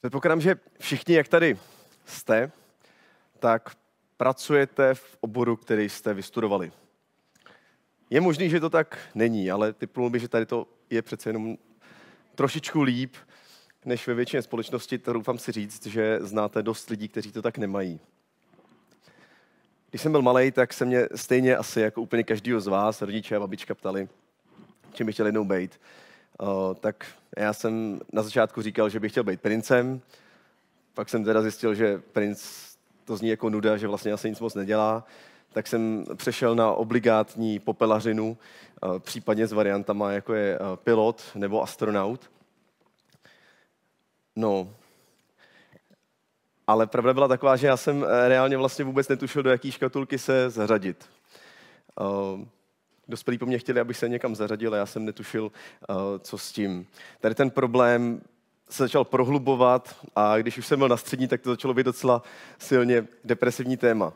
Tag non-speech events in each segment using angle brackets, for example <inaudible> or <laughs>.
Předpokládám, že všichni, jak tady jste, tak pracujete v oboru, který jste vystudovali. Je možný, že to tak není, ale typnul by, že tady to je přece jenom trošičku líp, než ve většině společnosti, to doufám si říct, že znáte dost lidí, kteří to tak nemají. Když jsem byl malý, tak se mě stejně asi jako úplně každý z vás, rodiče a babička ptali, čím bych chtěl jednou být. O, tak já jsem na začátku říkal, že bych chtěl být princem, pak jsem teda zjistil, že princ to zní jako nuda, že vlastně asi nic moc nedělá, tak jsem přešel na obligátní popelařinu, případně s variantama, jako je pilot nebo astronaut. No, ale pravda byla taková, že já jsem e, reálně vlastně vůbec netušil, do jaký škatulky se zařadit dospělí po mně chtěli, abych se někam zařadil a já jsem netušil, eh, co s tím. Tady ten problém se začal prohlubovat a když už jsem byl na střední, tak to začalo být docela silně depresivní téma.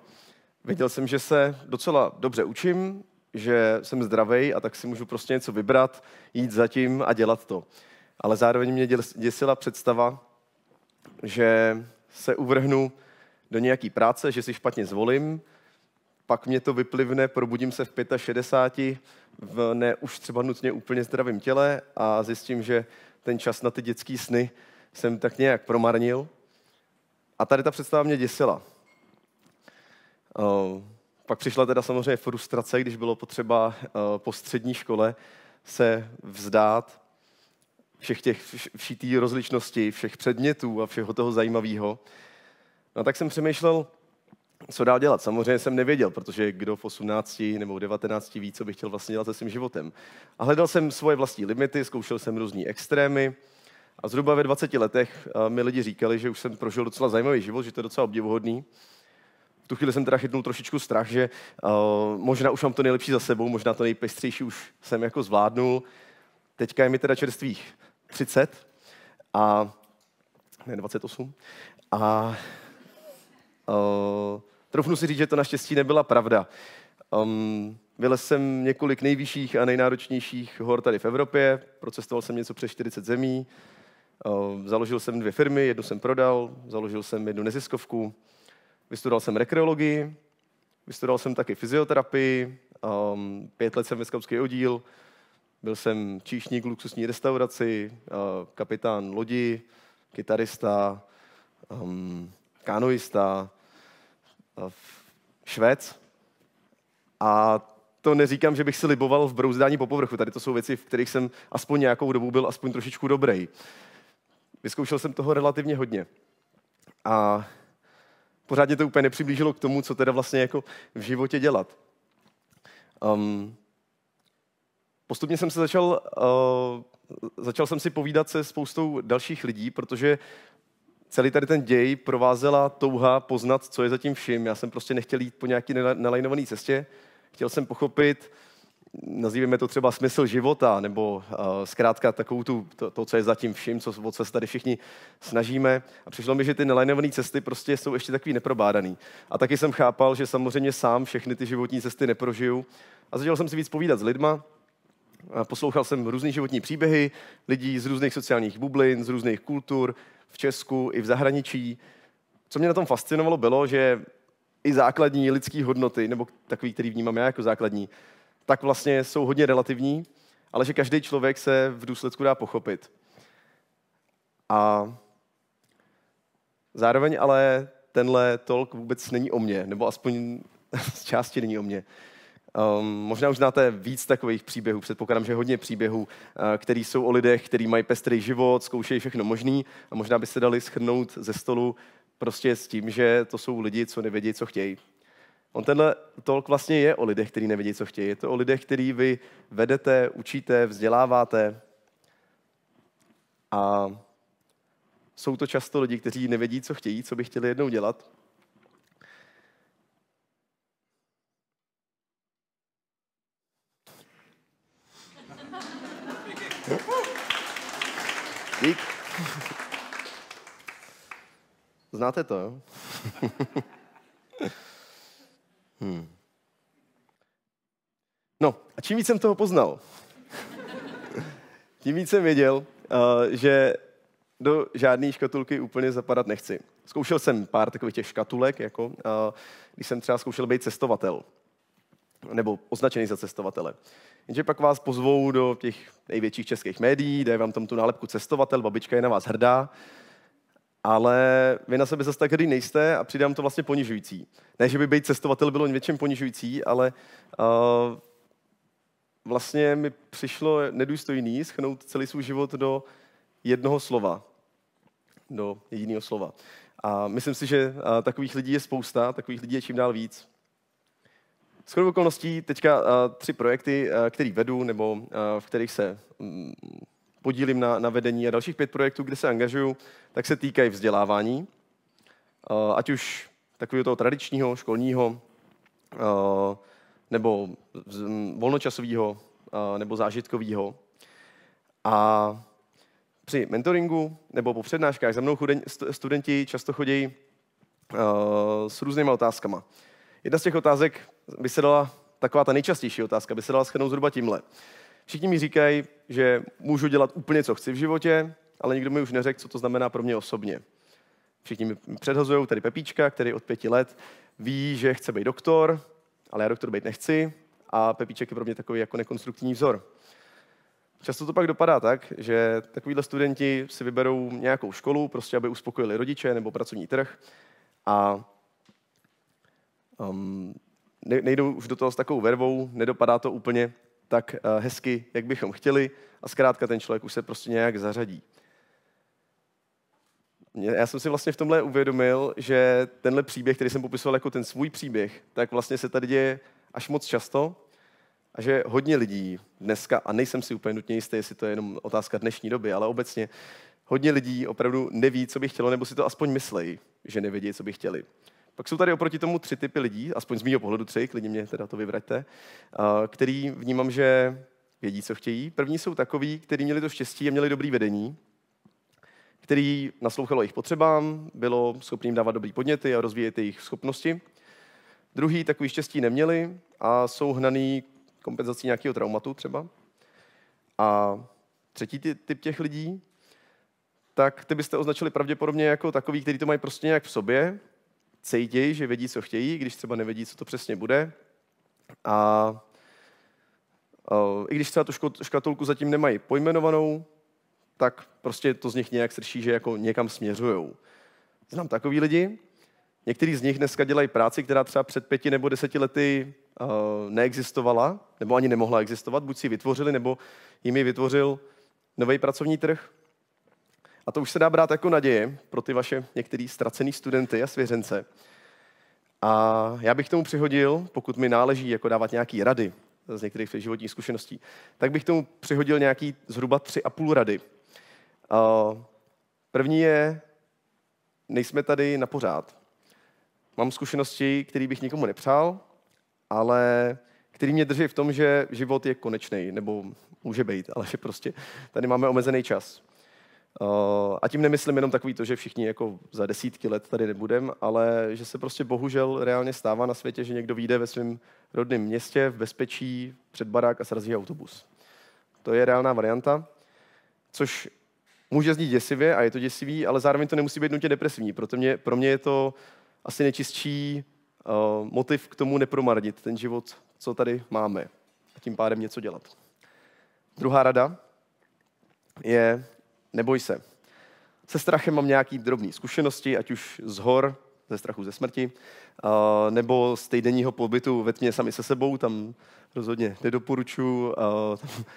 Věděl jsem, že se docela dobře učím, že jsem zdravý a tak si můžu prostě něco vybrat, jít za tím a dělat to. Ale zároveň mě děsila představa, že se uvrhnu do nějaký práce, že si špatně zvolím, pak mě to vyplivne, probudím se v 65, v ne už třeba nutně úplně zdravém těle a zjistím, že ten čas na ty dětské sny jsem tak nějak promarnil. A tady ta představa mě děsila. Pak přišla teda samozřejmě frustrace, když bylo potřeba po střední škole se vzdát všech těch všitý rozličností, všech předmětů a všeho toho zajímavého. No tak jsem přemýšlel, co dál dělat. Samozřejmě jsem nevěděl, protože kdo v 18 nebo 19 ví, co bych chtěl vlastně dělat se svým životem. A hledal jsem svoje vlastní limity, zkoušel jsem různé extrémy. A zhruba ve 20 letech mi lidi říkali, že už jsem prožil docela zajímavý život, že to je docela obdivuhodný. V tu chvíli jsem teda chytnul trošičku strach, že uh, možná už mám to nejlepší za sebou, možná to nejpestřejší už jsem jako zvládnul. Teďka je mi teda čerstvých 30 a ne 28. A uh, Trofnu si říct, že to naštěstí nebyla pravda. Um, byl jsem několik nejvyšších a nejnáročnějších hor tady v Evropě, procestoval jsem něco přes 40 zemí, um, založil jsem dvě firmy, jednu jsem prodal, založil jsem jednu neziskovku, vystudoval jsem rekreologii, vystudoval jsem taky fyzioterapii, um, pět let jsem ve oddíl, byl jsem číšník luxusní restauraci, uh, kapitán lodi, kytarista, um, kanoista, Eh, švec a to neříkám, že bych si liboval v brouzdání po povrchu. Tady to jsou věci, v kterých jsem aspoň nějakou dobu byl aspoň trošičku dobrý. Vyzkoušel jsem toho relativně hodně. A pořád to úplně nepřiblížilo k tomu, co teda vlastně jako v životě dělat. Um, postupně jsem se začal, uh, začal jsem si povídat se spoustou dalších lidí, protože celý tady ten děj provázela touha poznat, co je zatím vším. Já jsem prostě nechtěl jít po nějaký nalajnovaný cestě. Chtěl jsem pochopit, nazýváme to třeba smysl života, nebo uh, zkrátka takovou tu, to, to, co je zatím vším, co, o co se tady všichni snažíme. A přišlo mi, že ty nelajnované cesty prostě jsou ještě takový neprobádaný. A taky jsem chápal, že samozřejmě sám všechny ty životní cesty neprožiju. A začal jsem si víc povídat s lidma, Poslouchal jsem různé životní příběhy lidí z různých sociálních bublin, z různých kultur, v Česku i v zahraničí. Co mě na tom fascinovalo, bylo, že i základní lidské hodnoty, nebo takový, který vnímám já jako základní, tak vlastně jsou hodně relativní, ale že každý člověk se v důsledku dá pochopit. A zároveň ale tenhle tolk vůbec není o mně, nebo aspoň <laughs> z části není o mně. Um, možná už znáte víc takových příběhů, předpokládám, že hodně příběhů, uh, eh, které jsou o lidech, kteří mají pestrý život, zkoušejí všechno možný a možná by se dali schrnout ze stolu prostě s tím, že to jsou lidi, co nevědí, co chtějí. On tenhle tolk vlastně je o lidech, kteří nevědí, co chtějí. Je to o lidech, který vy vedete, učíte, vzděláváte. A jsou to často lidi, kteří nevědí, co chtějí, co by chtěli jednou dělat, Dík. Znáte to, jo? hmm. No, a čím víc jsem toho poznal, tím víc jsem věděl, eh, že do žádné škatulky úplně zapadat nechci. Zkoušel jsem pár takových těch škatulek, jako eh, když jsem třeba zkoušel být cestovatel nebo označený za cestovatele. Jenže pak vás pozvou do těch největších českých médií, dají vám tam tu nálepku cestovatel, babička je na vás hrdá, ale vy na sebe zase tak hrdý nejste a přidám to vlastně ponižující. Ne, že by být cestovatel bylo něčem ponižující, ale uh, vlastně mi přišlo nedůstojný schnout celý svůj život do jednoho slova, do jediného slova. A myslím si, že uh, takových lidí je spousta, takových lidí je čím dál víc. S okolností teďka uh, tři projekty, uh, eh, které vedu nebo uh, v kterých se um, podílím na, na vedení a dalších pět projektů, kde se angažuju, tak se týkají vzdělávání. Uh, ať už takového toho tradičního, školního, uh, nebo um, volnočasového, uh, nebo zážitkového. A při mentoringu nebo po přednáškách za mnou studenti často chodí uh, s různými otázkami. Jedna z těch otázek by se dala, taková ta nejčastější otázka, by se dala schrnout zhruba tímhle. Všichni mi říkají, že můžu dělat úplně, co chci v životě, ale nikdo mi už neřekl, co to znamená pro mě osobně. Všichni mi předhazují, tady Pepíčka, který od pěti let ví, že chce být doktor, ale já doktor být nechci a Pepíček je pro mě takový jako nekonstruktivní vzor. Často to pak dopadá tak, že takovýhle studenti si vyberou nějakou školu, prostě aby uspokojili rodiče nebo pracovní trh a um, nejdou už do toho s takovou vervou, nedopadá to úplně tak eh, hezky, jak bychom chtěli a zkrátka ten člověk už se prostě nějak zařadí. Já jsem si vlastně v tomhle uvědomil, že tenhle příběh, který jsem popisoval jako ten svůj příběh, tak vlastně se tady děje až moc často a že hodně lidí dneska, a nejsem si úplně nutně jistý, jestli to je jenom otázka dnešní doby, ale obecně, hodně lidí opravdu neví, co by chtělo, nebo si to aspoň myslejí, že nevědí, co by chtěli. Pak jsou tady oproti tomu tři typy lidí, aspoň z mého pohledu tři, klidně mě teda to vyvraťte, který vnímám, že vědí, co chtějí. První jsou takový, kteří měli to štěstí a měli dobrý vedení, který naslouchalo jejich potřebám, bylo schopný jim dávat dobrý podněty a rozvíjet jejich schopnosti. Druhý takový štěstí neměli a jsou hnaný kompenzací nějakého traumatu třeba. A třetí typ těch lidí, tak ty byste označili pravděpodobně jako takový, který to mají prostě nějak v sobě, cítí, že vědí, co chtějí, když třeba nevědí, co to přesně bude. A, eh, i když třeba tu škatulku zatím nemají pojmenovanou, tak prostě to z nich nějak srší, že jako někam směřují. Znám takový lidi, Někteří z nich dneska dělají práci, která třeba před pěti nebo deseti lety eh, neexistovala, nebo ani nemohla existovat, buď si ji vytvořili, nebo jim ji vytvořil nový pracovní trh. A to už se dá brát jako naděje pro ty vaše některé ztracené studenty a svěřence. A já bych tomu přihodil, pokud mi náleží jako dávat nějaké rady z některých svých životních zkušeností, tak bych tomu přihodil nějaký zhruba tři a půl rady. První je, nejsme tady na pořád. Mám zkušenosti, které bych nikomu nepřál, ale který mě drží v tom, že život je konečný, nebo může být, ale že prostě tady máme omezený čas. A tím nemyslím jenom takový to, že všichni jako za desítky let tady nebudem, ale že se prostě bohužel reálně stává na světě, že někdo vyjde ve svém rodném městě v bezpečí před barák a srazí autobus. To je reálná varianta, což může znít děsivě a je to děsivý, ale zároveň to nemusí být nutně depresivní. Proto mě, pro mě je to asi nejčistší uh, motiv k tomu nepromarnit ten život, co tady máme a tím pádem něco dělat. Druhá rada je neboj se. Se strachem mám nějaký drobné zkušenosti, ať už z hor, ze strachu ze smrti, nebo z týdenního pobytu ve tmě sami se sebou, tam rozhodně nedoporučuju.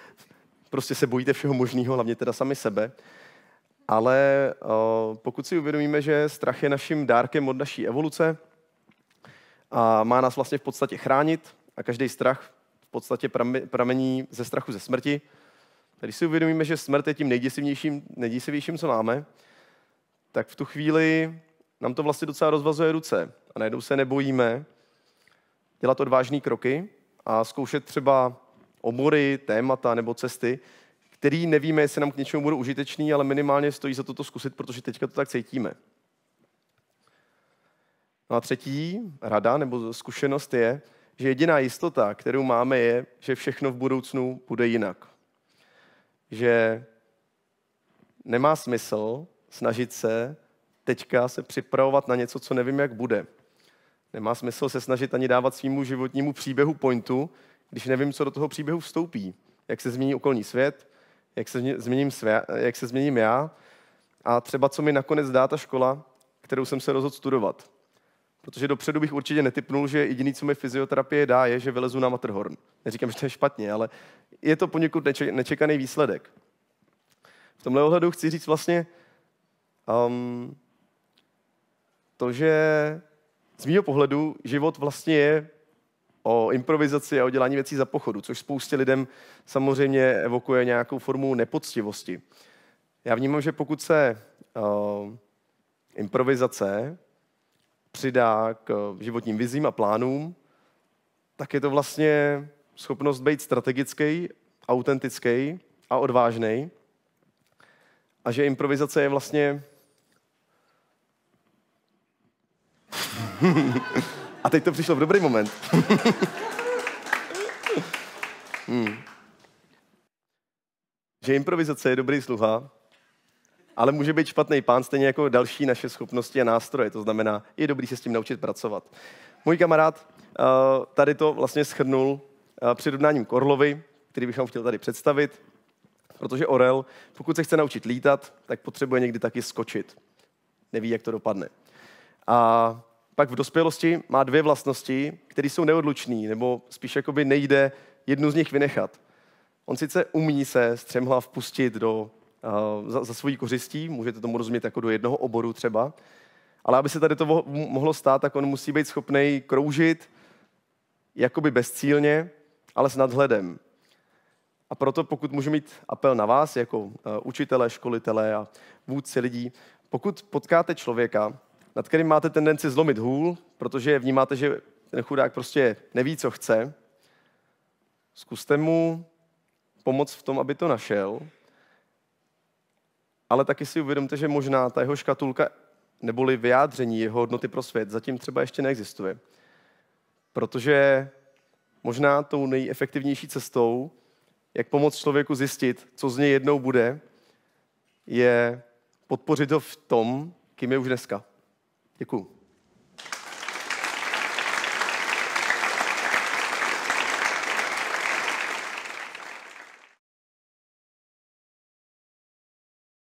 <laughs> prostě se bojíte všeho možného, hlavně teda sami sebe. Ale pokud si uvědomíme, že strach je naším dárkem od naší evoluce a má nás vlastně v podstatě chránit a každý strach v podstatě pramení ze strachu ze smrti, Tady si uvědomíme, že smrt je tím nejděsivějším, nejděsivějším, co máme, tak v tu chvíli nám to vlastně docela rozvazuje ruce a najednou se nebojíme dělat odvážné kroky a zkoušet třeba obory, témata nebo cesty, který nevíme, jestli nám k něčemu budou užitečný, ale minimálně stojí za to zkusit, protože teďka to tak cítíme. No a třetí rada nebo zkušenost je, že jediná jistota, kterou máme, je, že všechno v budoucnu bude jinak že nemá smysl snažit se teďka se připravovat na něco, co nevím, jak bude. Nemá smysl se snažit ani dávat svýmu životnímu příběhu pointu, když nevím, co do toho příběhu vstoupí. Jak se změní okolní svět, jak se změním, svě, jak se změním já a třeba co mi nakonec dá ta škola, kterou jsem se rozhodl studovat. Protože dopředu bych určitě netypnul, že jediný, co mi fyzioterapie dá, je, že vylezu na Matterhorn. Neříkám, že to je špatně, ale je to poněkud nečekaný výsledek. V tomhle ohledu chci říct vlastně um, to, že z mého pohledu život vlastně je o improvizaci a o dělání věcí za pochodu, což spoustě lidem samozřejmě evokuje nějakou formu nepoctivosti. Já vnímám, že pokud se uh, improvizace přidá k životním vizím a plánům, tak je to vlastně schopnost být strategický, autentický a odvážný. A že improvizace je vlastně... <laughs> a teď to přišlo v dobrý moment. <laughs> hmm. Že improvizace je dobrý sluha, ale může být špatný pán, stejně jako další naše schopnosti a nástroje. To znamená, je dobrý se s tím naučit pracovat. Můj kamarád eh, tady to vlastně schrnul Eh, přirovnáním k orlovi, který bych vám chtěl tady představit, protože orel, pokud se chce naučit lítat, tak potřebuje někdy taky skočit. Neví, jak to dopadne. A pak v dospělosti má dvě vlastnosti, které jsou neodlučné, nebo spíš jakoby nejde jednu z nich vynechat. On sice umí se střemhla vpustit do, uh, za, za svojí kořistí, můžete tomu rozumět jako do jednoho oboru třeba, ale aby se tady to mohlo stát, tak on musí být schopný kroužit jakoby bezcílně ale s nadhledem. A proto, pokud můžu mít apel na vás, jako eh, učitele, školitele a vůdci lidí, pokud potkáte člověka, nad kterým máte tendenci zlomit hůl, protože vnímáte, že ten chudák prostě neví, co chce, zkuste mu pomoc v tom, aby to našel, ale taky si uvědomte, že možná ta jeho škatulka neboli vyjádření jeho hodnoty pro svět zatím třeba ještě neexistuje. Protože možná tou nejefektivnější cestou, jak pomoct člověku zjistit, co z něj jednou bude, je podpořit ho v tom, kým je už dneska. Děkuji.